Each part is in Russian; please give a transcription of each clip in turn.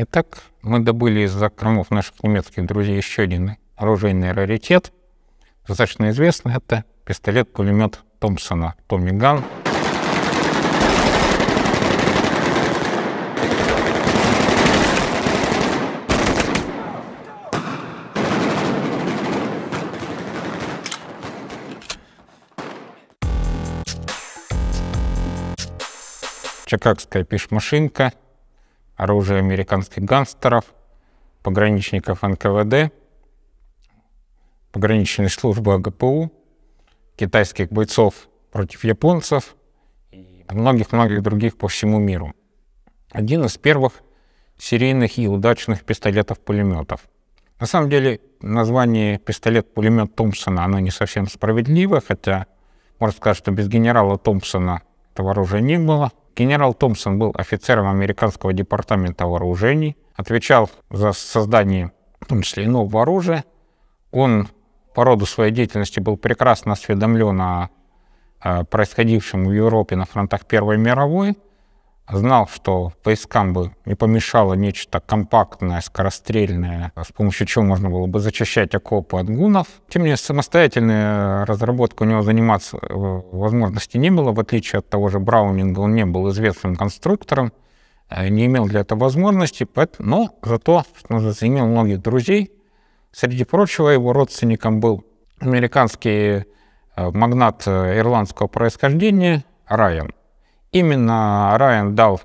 Итак, мы добыли из закромов наших немецких друзей еще один оружейный раритет, достаточно известный, это пистолет-пулемет Томпсона Томми Ган. Чикагская машинка оружие американских гангстеров, пограничников НКВД, пограничной службы АГПУ, китайских бойцов против японцев и многих-многих других по всему миру. Один из первых серийных и удачных пистолетов-пулеметов. На самом деле название пистолет-пулемет Томпсона оно не совсем справедливо, хотя можно сказать, что без генерала Томпсона контакта вооружений не было. Генерал Томпсон был офицером американского департамента вооружений, отвечал за создание, в том числе иного оружия. Он по роду своей деятельности был прекрасно осведомлен о э, происходившем в Европе на фронтах Первой мировой знал, что поискам бы не помешало нечто компактное, скорострельное, с помощью чего можно было бы зачищать окопы от гунов. Тем не менее, самостоятельной разработкой у него заниматься э, возможности не было. В отличие от того же Браунинга, он не был известным конструктором, э, не имел для этого возможности, но зато имел многих друзей. Среди прочего, его родственником был американский э, магнат ирландского происхождения Райан. Именно Райан дал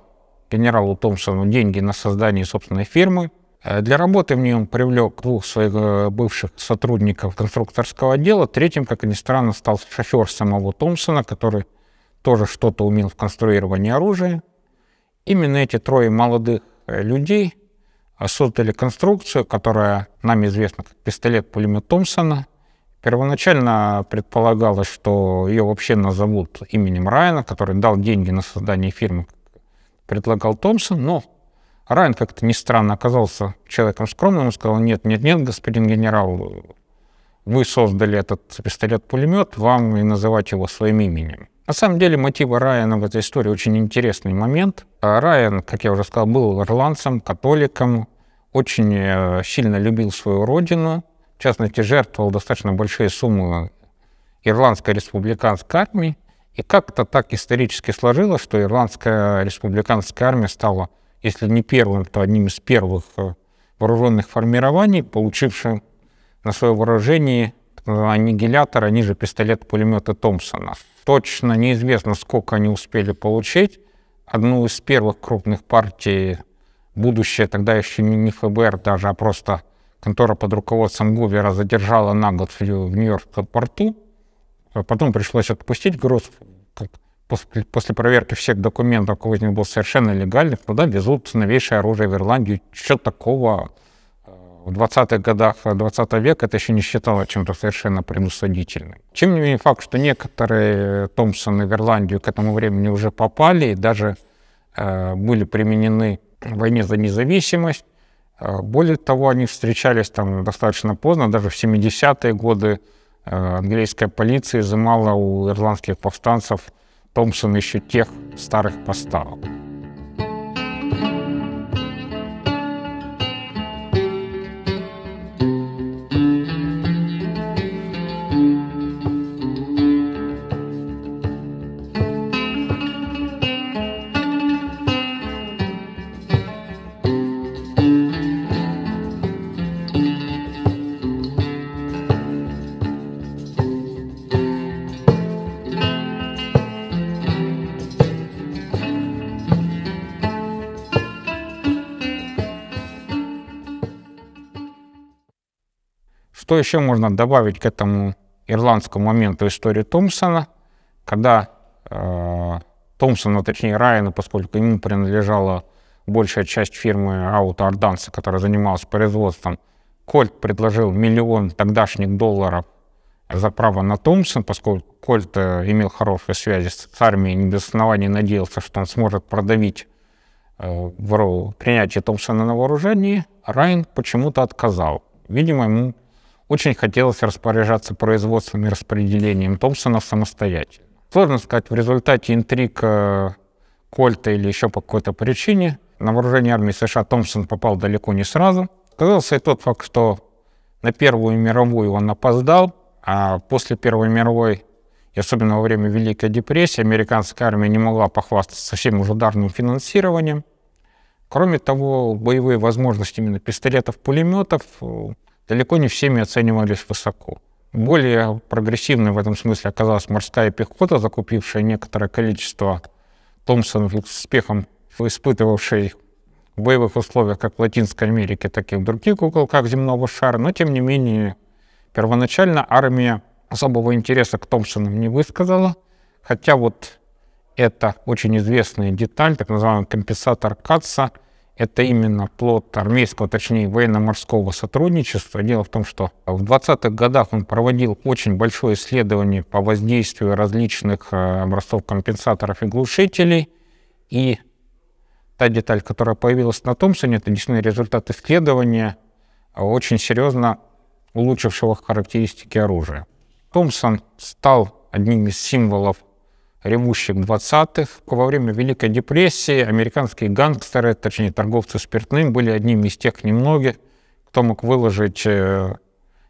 генералу Томпсону деньги на создание собственной фирмы. Э, для работы в ней он привлек двух своих э, бывших сотрудников конструкторского отдела. Третьим, как ни странно, стал шофер самого Томпсона, который тоже что-то умел в конструировании оружия. Именно эти трое молодых э, людей создали конструкцию, которая нам известна как пистолет-пулемет Томпсона – Первоначально предполагалось, что ее вообще назовут именем Райана, который дал деньги на создание фирмы, предлагал Томпсон, но Райан как-то не странно оказался человеком скромным и сказал, нет, нет, нет, господин генерал, вы создали этот пистолет-пулемет, вам и называть его своим именем. На самом деле мотивы Райана в этой истории очень интересный момент. А Райан, как я уже сказал, был ирландцем, католиком, очень э, сильно любил свою родину, частности, жертвовал достаточно большие суммы Ирландской республиканской армии. И как-то так исторически сложилось, что Ирландская республиканская армия стала, если не первым, то одним из первых э, вооруженных формирований, получившим на свое вооружение аннигилятор, они а же пистолет пулемета Томпсона. Точно неизвестно, сколько они успели получить. Одну из первых крупных партий, будущее тогда еще не ФБР даже, а просто контора под руководством Гувера задержала на год в, в Нью-Йоркском порту. А потом пришлось отпустить груз. После, после проверки всех документов, какой из них был совершенно легальный, туда везут новейшее оружие в Ирландию. Что такого а, в 20-х годах 20 века это еще не считалось чем-то совершенно предусудительным. Чем не менее факт, что некоторые э, Томпсоны в Ирландию к этому времени уже попали и даже э, были применены в войне за независимость. А, более того, они встречались там достаточно поздно, даже в 70-е годы э, английская полиция изымала у ирландских повстанцев Томпсон еще тех старых поставок. Что еще можно добавить к этому ирландскому моменту истории Томпсона, когда э, Томпсона, точнее Райана, поскольку ему принадлежала большая часть фирмы Ауто Арданса, которая занималась производством, Кольт предложил миллион тогдашних долларов за право на Томпсон, поскольку Кольт э, имел хорошие связи с армией, не без оснований надеялся, что он сможет продавить э, принятие Томпсона на вооружение, Райан почему-то отказал. Видимо, ему очень хотелось распоряжаться производством и распределением Томпсона самостоятельно. Сложно сказать, в результате интриг э, Кольта или еще по какой-то причине на вооружение армии США Томпсон попал далеко не сразу. Сказался и тот факт, что на Первую мировую он опоздал, а после Первой мировой, и особенно во время Великой депрессии, американская армия не могла похвастаться всем уже ударным финансированием. Кроме того, боевые возможности именно пистолетов, пулеметов э, далеко не всеми оценивались высоко. Более прогрессивной в этом смысле оказалась морская пехота, закупившая некоторое количество Томпсонов с успехом, испытывавшей в боевых условиях как в Латинской Америке, так и в других уголках земного шара. Но, тем не менее, первоначально армия особого интереса к Томпсонам не высказала, хотя вот эта очень известная деталь, так называемый компенсатор Катса – это именно плод армейского, точнее военно-морского сотрудничества. Дело в том, что в 20-х годах он проводил очень большое исследование по воздействию различных э, образцов компенсаторов и глушителей. И та деталь, которая появилась на Томпсоне, это действительно результат исследования э, очень серьезно улучшившего характеристики оружия. Томпсон стал одним из символов ревущих 20-х. Во время Великой депрессии американские гангстеры, точнее торговцы спиртным, были одними из тех немногих, кто мог выложить э,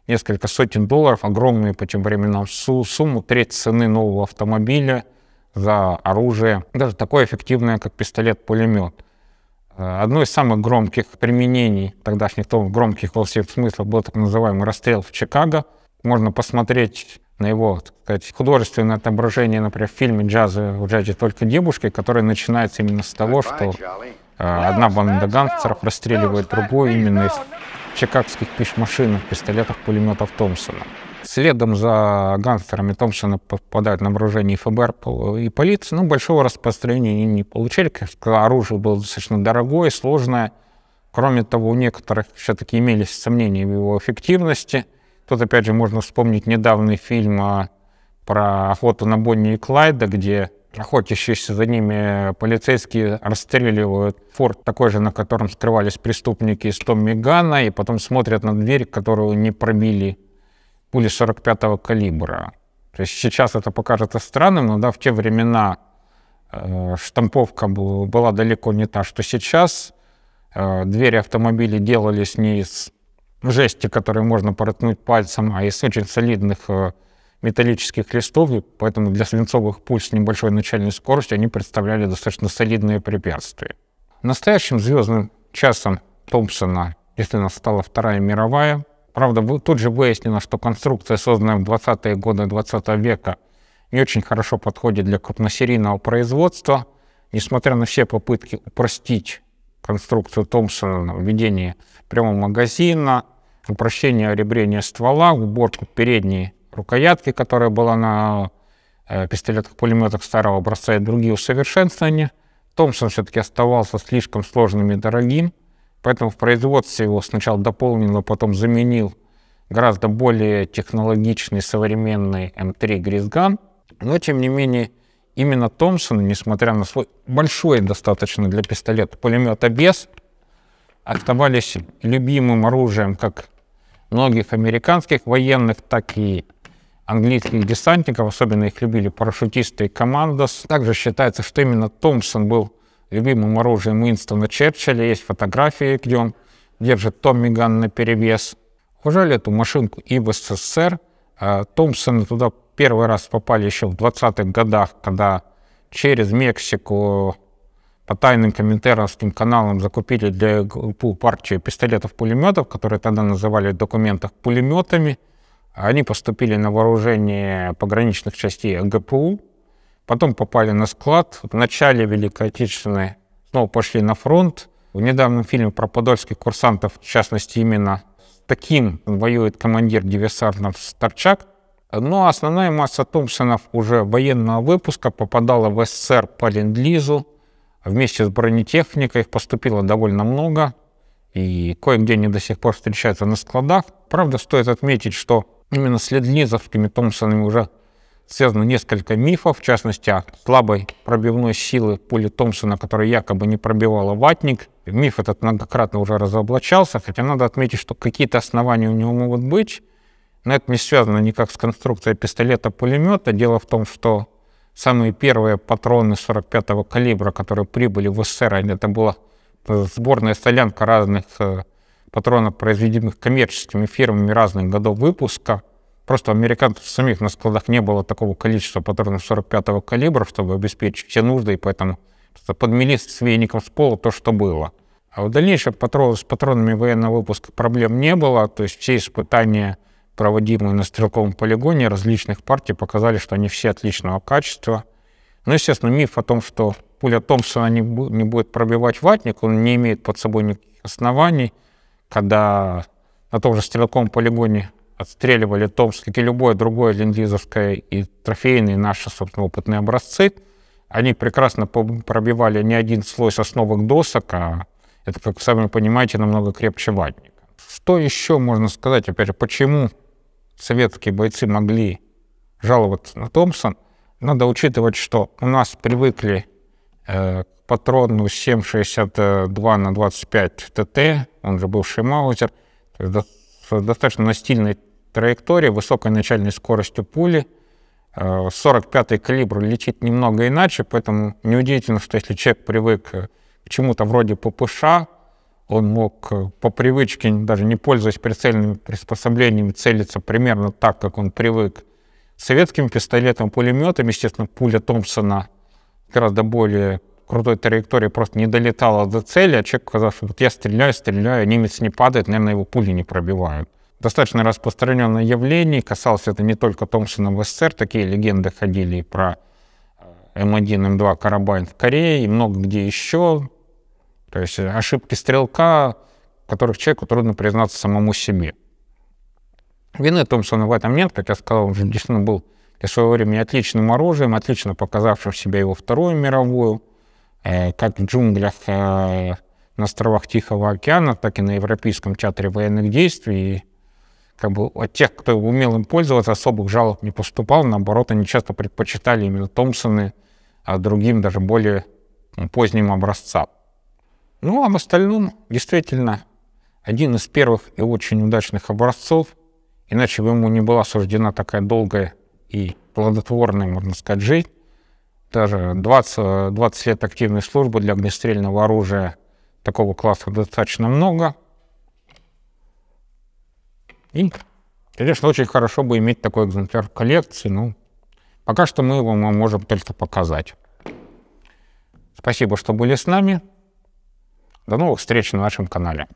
несколько сотен долларов, огромные по тем временам сумму, треть цены нового автомобиля за оружие, даже такое эффективное, как пистолет-пулемет. Э, одно из самых громких применений тогдашних громких во всех смыслах был так называемый расстрел в Чикаго. Можно посмотреть на его, так сказать, художественное отображение, например, в фильме «Джазы у Джаджи только девушки», который начинается именно с того, что а, одна банда гангстеров расстреливает другую именно из чикагских пиш пистолетов, пулеметов Томпсона. Следом за гангстерами Томпсона попадают на вооружение ФБР и полиции, но ну, большого распространения они не получили, как сказал, оружие было достаточно дорогое, сложное. Кроме того, у некоторых все-таки имелись сомнения в его эффективности – Тут, опять же, можно вспомнить недавний фильм а, про охоту на Бонни и Клайда, где охотящиеся за ними полицейские расстреливают форт такой же, на котором скрывались преступники из Томми Гана, и потом смотрят на дверь, которую не пробили пули 45-го калибра. То есть сейчас это покажется странным, но да, в те времена э, штамповка была далеко не та, что сейчас. Э, двери автомобилей делались не из жести, которые можно проткнуть пальцем, а из очень солидных э, металлических листов, поэтому для свинцовых пуль с небольшой начальной скоростью они представляли достаточно солидные препятствия. Настоящим звездным часом Томпсона, если настала Вторая мировая, правда, тут же выяснилось, что конструкция, созданная в 20-е годы 20 века, не очень хорошо подходит для крупносерийного производства, несмотря на все попытки упростить конструкцию Томпсона, введение прямого магазина, упрощение ребрения ствола, уборку передней рукоятки, которая была на э, пистолетах-пулеметах старого образца и другие усовершенствования. Томпсон все-таки оставался слишком сложным и дорогим, поэтому в производстве его сначала дополнил, а потом заменил гораздо более технологичный современный М3 эм Гризган. Но, тем не менее, именно Томпсон, несмотря на свой большой достаточно для пистолета пулемета без, оставались любимым оружием как многих американских военных, так и английских десантников, особенно их любили парашютисты и командос. Также считается, что именно Томпсон был любимым оружием Уинстона Черчилля. Есть фотографии, где он держит Томми Ган на перевес. Уважали эту машинку и в СССР. А, Томпсоны туда первый раз попали еще в 20-х годах, когда через Мексику по тайным коминтеровским каналам закупили для ГЛПУ партию пистолетов-пулеметов, которые тогда называли в документах пулеметами. Они поступили на вооружение пограничных частей ГПУ, потом попали на склад. В начале Великой Отечественной снова пошли на фронт. В недавнем фильме про подольских курсантов, в частности, именно таким воюет командир диверсантов Старчак. Но ну, а основная масса Томпсонов уже военного выпуска попадала в СССР по ленд-лизу, Вместе с бронетехникой их поступило довольно много, и кое-где они до сих пор встречаются на складах. Правда, стоит отметить, что именно с Ледлизовскими Томпсонами уже связано несколько мифов, в частности, о слабой пробивной силы пули Томпсона, которая якобы не пробивала ватник. Миф этот многократно уже разоблачался, хотя надо отметить, что какие-то основания у него могут быть, но это не связано никак с конструкцией пистолета-пулемета. Дело в том, что Самые первые патроны 45-го калибра, которые прибыли в СССР, это была сборная столянка разных э, патронов, произведенных коммерческими фирмами разных годов выпуска. Просто американцев самих на складах не было такого количества патронов 45-го калибра, чтобы обеспечить все нужды, и поэтому подмели с веником с пола то, что было. А в дальнейшем патрон, с патронами военного выпуска проблем не было, то есть все испытания проводимые на стрелковом полигоне различных партий, показали, что они все отличного качества. Но, ну, естественно, миф о том, что пуля Томпсона не, не будет пробивать ватник, он не имеет под собой никаких оснований, когда на том же стрелковом полигоне отстреливали Томс, как и любое другое ленд и трофейные наши, собственно, опытные образцы. Они прекрасно пробивали не один слой сосновых досок, а это, как вы сами понимаете, намного крепче ватника. Что еще можно сказать? Опять же, почему советские бойцы могли жаловаться на Томпсон, надо учитывать, что у нас привыкли э, к патрону 7,62 на 25 ТТ, он же бывший Маузер, до, с достаточно настильной траекторией, высокой начальной скоростью пули. 45-й э, калибр летит немного иначе, поэтому неудивительно, что если человек привык э, к чему-то вроде ППШ, он мог э, по привычке, даже не пользуясь прицельными приспособлениями, целиться примерно так, как он привык советским пистолетом, пулеметом. Естественно, пуля Томпсона гораздо более крутой траектории просто не долетала до цели, а человек сказал, что вот я стреляю, стреляю, а немец не падает, наверное, его пули не пробивают. Достаточно распространенное явление, касалось это не только Томпсона в СССР, такие легенды ходили и про М1, э, М2 карабайн в Корее, и много где еще. То есть ошибки стрелка, которых человеку трудно признаться самому себе. Вины Томпсона в этом нет, как я сказал, он действительно был для своего времени отличным оружием, отлично показавшим себя его Вторую мировую, э, как в джунглях э, на островах Тихого океана, так и на Европейском театре военных действий. И как бы от тех, кто умел им пользоваться, особых жалоб не поступал. Наоборот, они часто предпочитали именно Томпсоны а другим, даже более поздним образцам. Ну, а в остальном действительно один из первых и очень удачных образцов, иначе бы ему не была суждена такая долгая и плодотворная, можно сказать, жизнь. Даже 20, 20 лет активной службы для огнестрельного оружия такого класса достаточно много. И, конечно, очень хорошо бы иметь такой экземпляр в коллекции, но ну, пока что мы его можем только показать. Спасибо, что были с нами. До новых встреч на нашем канале.